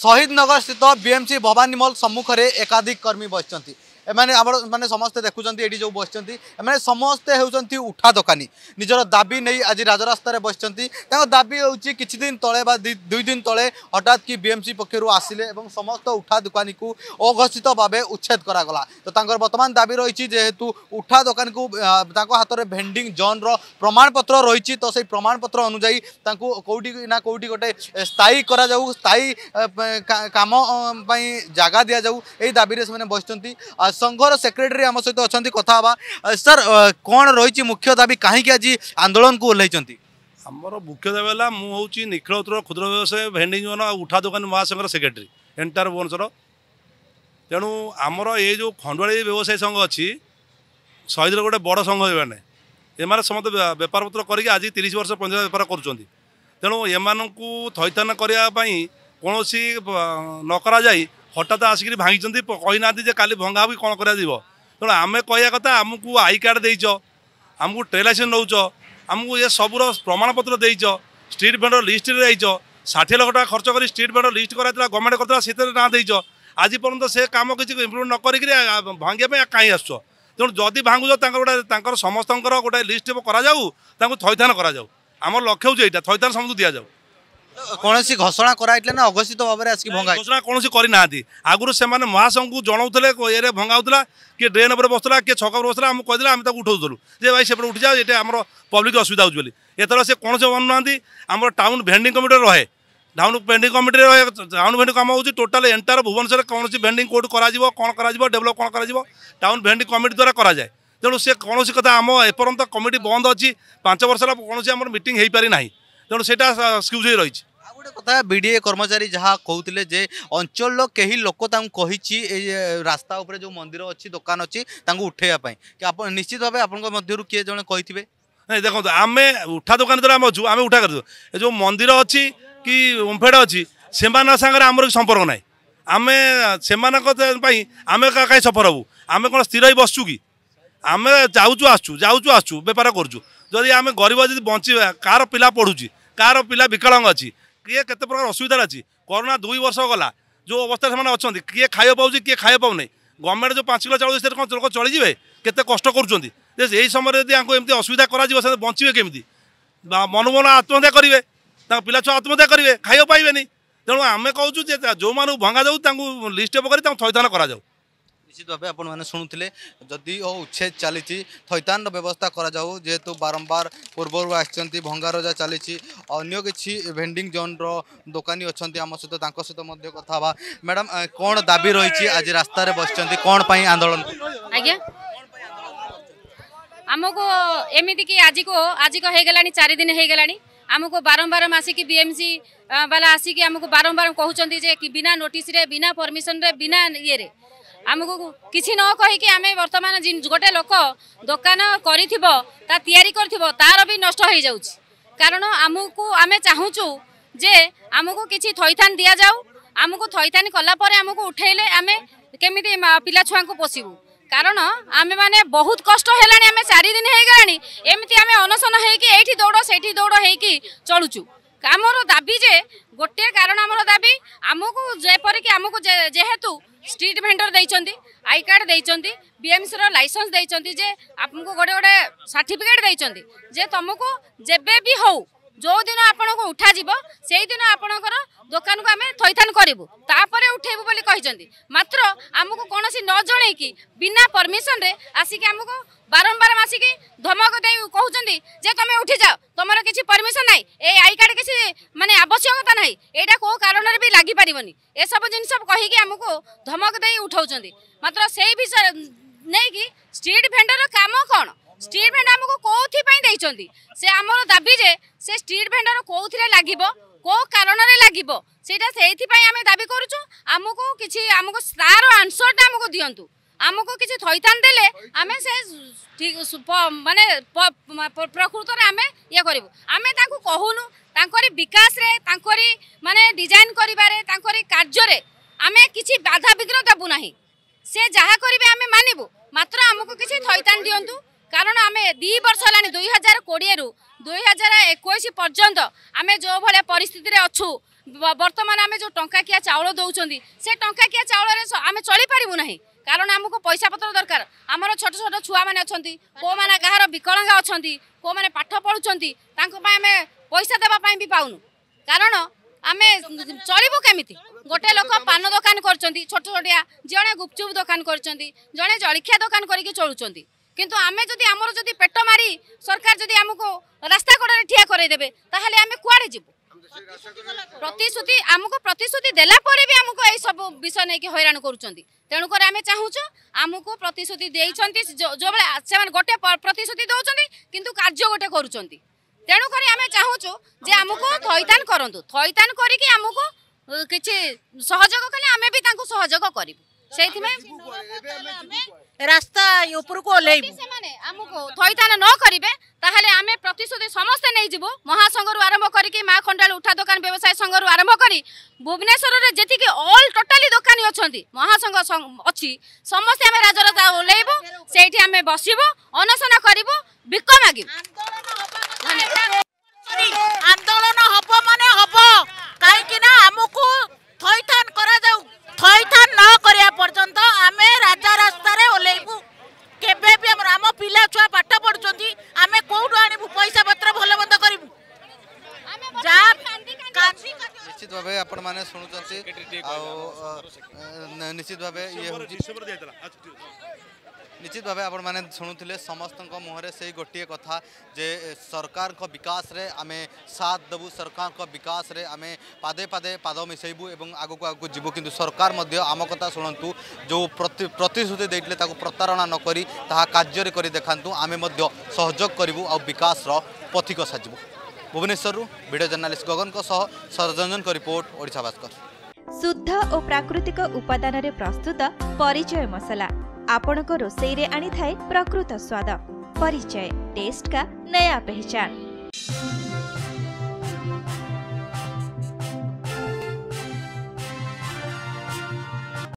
सहिद नगरस्थित बिएमसी भवानी मल्ल सम्मुखेर एकाधिक कर्मी बसिन्छ এমানে আমার মানে সমস্ত দেখুম এটি যে বসছেন এমানে সমস্তে হচ্ছেন উঠা দোকানি নিজের দাবি নেই আজ রাজরাস্তায় বসছেন তাঁর দাবি হচ্ছে কিছুদিন তলে বা দুই দিন তলে হঠাৎ কি বিএমসি পক্ষ আসলে এবং সমস্ত উঠা দোকানী অঘোষিত ভাবে উচ্ছেদ করা গলা তো তাঁর বর্তমান দাবি রয়েছে যেহেতু উঠা দোকানী তাঁর হাতের ভেন্ডিং জোন্র প্রমাণপত্র রয়েছে তো সেই প্রমাণপত্র অনুযায়ী তাঁর কেউটি না কেউটি গোটে স্থায়ী করা যাও স্থায়ী কাম জায়গা দিয়া যাও এই দাবি সে বসছেন संघर सेक्रेटरी आम सहित अच्छा कथा सर कौन रही मुख्य दाबी कहीं आज आंदोलन को ओह्ल आमर मुख्य दाबी है मुझे निखिल उत्तर क्षुद्र व्यवसाय भेडिंग जोन उठा दोकानी महासंघर सेक्रेटेरी एंटायर भुवनेश्वर तेणु आमर ये जो खंडवाड़ी व्यवसायी संघ अच्छी शहीद गोटे बड़ संघ एने ଏମାନେ ସମସ୍ତେ ବେପାର ପତ୍ର କରିକି ଆଜି ତିରିଶ ବର୍ଷ ପଞ୍ଚାୟତ ବେପାର କରୁଛନ୍ତି ତେଣୁ ଏମାନଙ୍କୁ ଥଇଥାନ କରିବା ପାଇଁ କୌଣସି হঠাৎ আসিকি ভাঙিছেন কইনা যে কালি ভঙ্গা হবি কোণ করা তেমন আমি কয়া কথা আমি আই কার্ড দিয়েছ আমি ট্রেড লাইসেন্স নৌছ আমি এ সবুর প্রমাণপত্র দিয়েছ স্ট্রিট ভেন্ডর লিষ্টরে দিয়েছ ষাঠিয়ে লক্ষ টাকা খরচ করে স্ট্রিট ভেন্ডর লিষ্ট করা গভর্নমেন্ট করা সেতরে না দিয়েছ আজ পর্যন্ত সে কাম কিছু ইম্প্রুভ নকরি ভাঙ্গা কাই আসছ তেমন যদি ভাঙ্গুছ তাঁর গোটা তাঁর সমস্ত গোটা লিষ্ট করা যাও তাঁর থইথান করা যাও আমার লক্ষ্য হচ্ছে এইটা থইথান সমস্ত দিয়া যাও କୌଣସି ଘୋଷଣା କରାଯାଇଥିଲା ନା ଅଘୋଷିତ ଭାବରେ ଆସିକି ଭଙ୍ଗା ଘୋଷଣା କୌଣସି କରିନାହାନ୍ତି ଆଗରୁ ସେମାନେ ମହାସଂଘକୁ ଜଣାଉଥିଲେ ଇଏରେ ଭଙ୍ଗାଉଥିଲା କିଏ ଡ୍ରେନ୍ ଉପରେ ବସୁଥିଲା କିଏ ଛକ ଉପରେ ବସୁଥିଲା ଆମକୁ କହିଦେଲେ ଆମେ ତାକୁ ଉଠାଉଥିଲୁ ଯେ ଭାଇ ସେପଟେ ଉଠିଯାଉ ଏଠି ଆମର ପବ୍ଲିକ୍ ଅସୁବିଧା ହେଉଛି ବୋଲି ଏଥର ସେ କୌଣସି ମାନୁନାହାନ୍ତି ଆମର ଟାଉନ୍ ଭେଣ୍ଡିଂ କମିଟିରେ ରହେ ଟାଉନ୍ ଭେଣ୍ଡିଂ କମିଟିରେ ରହେ ଟାଉନ୍ ଭେଣ୍ଡିଂ କାମ ହେଉଛି ଟୋଟାଲ୍ ଏଣ୍ଟାର ଭୁବନେଶ୍ୱରରେ କୌଣସି ଭେଣ୍ଡିଂ କେଉଁଠି କରାଯିବ କ'ଣ କରାଯିବ ଡେଭଲପ୍ କ'ଣ କରାଯିବ ଟାଉନ୍ ଭେଣ୍ଡିଂ କମିଟି ଦ୍ୱାରା କରାଯାଏ ତେଣୁ ସେ କୌଣସି କଥା ଆମ ଏପର୍ଯ୍ୟନ୍ତ କମିଟି ବନ୍ଦ ଅଛି ପାଞ୍ଚ ବର୍ଷ ହେଲା କୌଣସି ଆମର ମିଟିଂ ହୋଇପାରି ନାହିଁ ତେଣୁ ସେଇଟା ସ୍କ୍ୟୁଜ୍ ହୋଇ ରହିଛି ଗୋଟେ କଥା ବିଡ଼ିଏ କର୍ମଚାରୀ ଯାହା କହୁଥିଲେ ଯେ ଅଞ୍ଚଳର କେହି ଲୋକ ତାଙ୍କୁ କହିଛି ଏ ରାସ୍ତା ଉପରେ ଯେଉଁ ମନ୍ଦିର ଅଛି ଦୋକାନ ଅଛି ତାଙ୍କୁ ଉଠାଇବା ପାଇଁ କି ଆପଣ ନିଶ୍ଚିତ ଭାବେ ଆପଣଙ୍କ ମଧ୍ୟରୁ କିଏ ଜଣେ କହିଥିବେ ନାଇଁ ଦେଖନ୍ତୁ ଆମେ ଉଠା ଦୋକାନ ଦ୍ୱାରା ଆମେ ଅଛୁ ଆମେ ଉଠା କରିଛୁ ଏ ଯେଉଁ ମନ୍ଦିର ଅଛି କି ଓମ୍ଫେଡ଼ ଅଛି ସେମାନଙ୍କ ସାଙ୍ଗରେ ଆମର ସମ୍ପର୍କ ନାହିଁ ଆମେ ସେମାନଙ୍କ ପାଇଁ ଆମେ କାହିଁ ସଫର ହେବୁ ଆମେ କ'ଣ ସ୍ଥିର ହେଇ ବସୁଛୁ କି ଆମେ ଯାଉଛୁ ଆସୁଛୁ ଯାଉଛୁ ଆସୁଛୁ ବେପାର କରୁଛୁ ଯଦି ଆମେ ଗରିବ ଯଦି ବଞ୍ଚିବା କାହାର ପିଲା ପଢ଼ୁଛି କାହାର ପିଲା ବିକଳାଙ୍ଗ ଅଛି କିଏ କେତେ ପ୍ରକାର ଅସୁବିଧାରେ ଅଛି କରୋନା ଦୁଇ ବର୍ଷ ଗଲା ଯେଉଁ ଅବସ୍ଥାରେ ସେମାନେ ଅଛନ୍ତି କିଏ ଖାଇବା ପାଉଛି କିଏ ଖାଇବା ପାଉନାହିଁ ଗଭର୍ଣ୍ଣମେଣ୍ଟ ଯେଉଁ ପାଞ୍ଚ କିଲୋ ଚାଉଳ ସେଥିରେ କ'ଣ ଲୋକ ଚଳିଯିବେ କେତେ କଷ୍ଟ କରୁଛନ୍ତି ଯେ ଏହି ସମୟରେ ଯଦି ଆଙ୍କୁ ଏମିତି ଅସୁବିଧା କରାଯିବ ସେମାନେ ବଞ୍ଚିବେ କେମିତି ମନମନ ଆତ୍ମହତ୍ୟା କରିବେ ତାଙ୍କ ପିଲାଛୁଆ ଆତ୍ମହତ୍ୟା କରିବେ ଖାଇବା ପାଇବେନି ତେଣୁ ଆମେ କହୁଛୁ ଯେ ଯେଉଁମାନଙ୍କୁ ଭଙ୍ଗାଯାଉ ତାଙ୍କୁ ଲିଷ୍ଟ ହେବ କରି ତାଙ୍କୁ ଥଇଥାନ କରାଯାଉ ନିଶ୍ଚିତ ଭାବେ ଆପଣମାନେ ଶୁଣୁଥିଲେ ଯଦି ଓ ଉଚ୍ଛେଦ ଚାଲିଛି ଥଇଥାନର ବ୍ୟବସ୍ଥା କରାଯାଉ ଯେହେତୁ ବାରମ୍ବାର ପୂର୍ବରୁ ଆସିଛନ୍ତି ଭଙ୍ଗାରଜା ଚାଲିଛି ଅନ୍ୟ କିଛି ଭେଣ୍ଡିଂ ଜୋନ୍ର ଦୋକାନୀ ଅଛନ୍ତି ଆମ ସହିତ ତାଙ୍କ ସହିତ ମଧ୍ୟ କଥା ହେବା ମ୍ୟାଡ଼ାମ୍ କ'ଣ ଦାବି ରହିଛି ଆଜି ରାସ୍ତାରେ ବସିଛନ୍ତି କ'ଣ ପାଇଁ ଆନ୍ଦୋଳନ ଆଜ୍ଞା ଆମକୁ ଏମିତିକି ଆଜିକୁ ଆଜିକ ହେଇଗଲାଣି ଚାରିଦିନ ହେଇଗଲାଣି ଆମକୁ ବାରମ୍ବାର ଆସିକି ବିଏମ୍ସି ବାଲା ଆସିକି ଆମକୁ ବାରମ୍ବାର କହୁଛନ୍ତି ଯେ ବିନା ନୋଟିସ୍ରେ ବିନା ପରମିସନ୍ରେ ବିନା ଇଏରେ ଆମକୁ କିଛି ନ କହିକି ଆମେ ବର୍ତ୍ତମାନ ଗୋଟେ ଲୋକ ଦୋକାନ କରିଥିବ ତା ତିଆରି କରିଥିବ ତାର ବି ନଷ୍ଟ ହୋଇଯାଉଛି କାରଣ ଆମକୁ ଆମେ ଚାହୁଁଛୁ ଯେ ଆମକୁ କିଛି ଥଇଥାନ ଦିଆଯାଉ ଆମକୁ ଥଇଥାନ କଲା ପରେ ଆମକୁ ଉଠେଇଲେ ଆମେ କେମିତି ପିଲା ଛୁଆଙ୍କୁ ପୋଷିବୁ କାରଣ ଆମେମାନେ ବହୁତ କଷ୍ଟ ହେଲାଣି ଆମେ ଚାରିଦିନ ହେଇଗଲାଣି ଏମିତି ଆମେ ଅନଶନ ହେଇକି ଏଇଠି ଦୌଡ଼ ସେଇଠି ଦୌଡ଼ ହେଇକି ଚଳୁଛୁ ଆମର ଦାବି ଯେ ଗୋଟିଏ କାରଣ ଆମର ଦାବି ଆମକୁ ଯେପରିକି ଆମକୁ ଯେହେତୁ ଷ୍ଟ୍ରିଟ୍ ଭେଣ୍ଡର ଦେଇଛନ୍ତି ଆଇ କାର୍ଡ଼ ଦେଇଛନ୍ତି ବିଏମ୍ସିର ଲାଇସେନ୍ସ ଦେଇଛନ୍ତି ଯେ ଆମକୁ ଗୋଟେ ଗୋଟେ ସାର୍ଟିଫିକେଟ୍ ଦେଇଛନ୍ତି ଯେ ତୁମକୁ ଯେବେ ବି ହଉ ଯେଉଁଦିନ ଆପଣଙ୍କୁ ଉଠାଯିବ ସେଇଦିନ ଆପଣଙ୍କର ଦୋକାନକୁ ଆମେ ଥଇଥାନ କରିବୁ ତାପରେ ଉଠେଇବୁ ବୋଲି କହିଛନ୍ତି ମାତ୍ର ଆମକୁ କୌଣସି ନ ଜଣେଇକି ବିନା ପରମିସନରେ ଆସିକି ଆମକୁ ବାରମ୍ବାର ଆସିକି ଧମକ ଦେଇ କହୁଛନ୍ତି ଯେ ତମେ ଉଠିଯାଅ ତମର କିଛି ପରମିସନ ନାହିଁ ଏ ଆଇ କାର୍ଡ଼ କିଛି ମାନେ ଆବଶ୍ୟକତା ନାହିଁ ଏଇଟା କେଉଁ କାରଣରେ ବି ଲାଗିପାରିବନି ଏସବୁ ଜିନିଷ କହିକି ଆମକୁ ଧମକ ଦେଇ ଉଠାଉଛନ୍ତି ମାତ୍ର ସେଇ ବିଷୟ ନେଇକି ଷ୍ଟ୍ରିଟ୍ ଭେଣ୍ଡର କାମ କ'ଣ ଷ୍ଟ୍ରିଟ୍ ଭେଣ୍ଡର ଆମକୁ କେଉଁଥିପାଇଁ ଦେଇଛନ୍ତି ସେ ଆମର ଦାବି ଯେ ସେ ଷ୍ଟ୍ରିଟ୍ ଭେଣ୍ଡର କେଉଁଥିରେ ଲାଗିବ କେଉଁ କାରଣରେ ଲାଗିବ ସେଇଟା ସେଇଥିପାଇଁ ଆମେ ଦାବି କରୁଛୁ ଆମକୁ କିଛି ଆମକୁ ତାର ଆନ୍ସରଟା ଆମକୁ ଦିଅନ୍ତୁ ଆମକୁ କିଛି ଥଇଥାନ ଦେଲେ ଆମେ ସେ ମାନେ ପ୍ରକୃତରେ ଆମେ ଇଏ କରିବୁ ଆମେ ତାଙ୍କୁ କହୁନୁ ତାଙ୍କରି ବିକାଶରେ ତାଙ୍କରି ମାନେ ଡିଜାଇନ୍ କରିବାରେ ତାଙ୍କରି କାର୍ଯ୍ୟରେ ଆମେ କିଛି ବାଧାବିଘ୍ନ ଦେବୁ ନାହିଁ ସେ ଯାହା କରିବେ ଆମେ ମାନିବୁ ମାତ୍ର ଆମକୁ କିଛି ଥଇଥାନ ଦିଅନ୍ତୁ কারণ আমি দুই বর্ষ হল দুই হাজার কোড়িয়ে দুই হাজার একুশ পর্যন্ত আমি যেভাবে পরিস্থিতি অছু বর্তমানে আমি যে টঙ্কাকিয়া চাউল দৌঁচ সে টঙ্কাকিয়া চাউলের আমি চলিপারু না কারণ আমি পয়সা পত্র দরকার আমার ছোট ছোট ছুয়া মানে অনেক মানে কাহার বিকলাঙ্গ অনেক কোমানে পাঠ পড়ুচ্ছেন তাঁপা আমি পয়সা দেওয়া বি কারণ আমি চলবু কমিটি গোটে লোক পান দোকান করছেন ছোট ছোটিয়া জনে গুপচুপ দোকান করছেন জনে জলখিয়া দোকান করি চলুচ্ছেন কিন্তু আমি যদি আমার যদি পেট মারি সরকার যদি আমাকে রাস্তা কড়ে ঠিয়া করাই দেবে তাহলে আমি কুয়াড়ে যাব প্রতিশ্রুতি আমাকে প্রতিশ্রুতি দেলা পরে বি আমাকে এই সব বিষয় নিয়ে হইরাণ করছেন তেণুক আমি চাহুছু আমি প্রতিশ্রুতি দিয়েছেন যে সে গোটে প্রতিশ্রুতি দৌঁচ কিন্তু কার্য গোটে করছেন তেণুক আমি চাহুছু যে আমি থইতান করতু থইতান করি আমি কিছু সহযোগ কলে আমি বি তাঁকু সহযোগ করবু সেইপাই ରାସ୍ତା ଉପରକୁ ଓହ୍ଲେଇବୁ ସେମାନେ ଆମକୁ ଥଇଥାନ ନ କରିବେ ତାହେଲେ ଆମେ ପ୍ରତିଶ୍ରୁତି ସମସ୍ତେ ନେଇଯିବୁ ମହାସଂଘରୁ ଆରମ୍ଭ କରିକି ମା ଖଣ୍ଡାଳ ଉଠା ଦୋକାନ ବ୍ୟବସାୟ ସଂଘରୁ ଆରମ୍ଭ କରି ଭୁବନେଶ୍ୱରରେ ଯେତିକି ଅଲ୍ ଟୋଟାଲି ଦୋକାନୀ ଅଛନ୍ତି ମହାସଂଘ ଅଛି ସମସ୍ତେ ଆମେ ରାଜରତା ଓହ୍ଲେଇବୁ ସେଇଠି ଆମେ ବସିବୁ ଅନଶନ କରିବୁ ବିକ ମାଗିବୁ ଧନ୍ୟବାଦ ମାନେ ଶୁଣୁଛନ୍ତି ଆଉ ନିଶ୍ଚିତ ଭାବେ ଇଏ ନିଶ୍ଚିତ ଭାବେ ଆପଣମାନେ ଶୁଣୁଥିଲେ ସମସ୍ତଙ୍କ ମୁହଁରେ ସେଇ ଗୋଟିଏ କଥା ଯେ ସରକାରଙ୍କ ବିକାଶରେ ଆମେ ସାଥ ଦେବୁ ସରକାରଙ୍କ ବିକାଶରେ ଆମେ ପାଦେ ପାଦେ ପାଦ ମିଶାଇବୁ ଏବଂ ଆଗକୁ ଆଗକୁ ଯିବୁ କିନ୍ତୁ ସରକାର ମଧ୍ୟ ଆମ କଥା ଶୁଣନ୍ତୁ ଯେଉଁ ପ୍ରତିଶ୍ରୁତି ଦେଇଥିଲେ ତାକୁ ପ୍ରତାରଣା ନ କରି ତାହା କାର୍ଯ୍ୟରେ କରି ଦେଖାନ୍ତୁ ଆମେ ମଧ୍ୟ ସହଯୋଗ କରିବୁ ଆଉ ବିକାଶର ପଥିକ ସାଜିବୁ ଭୁବନେଶ୍ୱରରୁ ଭିଡ଼ିଓ ଜର୍ଣ୍ଣାଲିଷ୍ଟ ଗଗନଙ୍କ ସହ ସରୋଜଞ୍ଜନଙ୍କ ରିପୋର୍ଟ ଓଡ଼ିଶା ଭାସ୍କର ଶୁଦ୍ଧ ଓ ପ୍ରାକୃତିକ ଉପାଦାନରେ ପ୍ରସ୍ତୁତ ପରିଚୟ ମସଲା ଆପଣଙ୍କ ରୋଷେଇରେ ଆଣିଥାଏ ପ୍ରକୃତ ସ୍ୱାଦ ପରିଚୟ ଟେଷ୍ଟ କା ନୟା ପେହଚାନ୍ thank you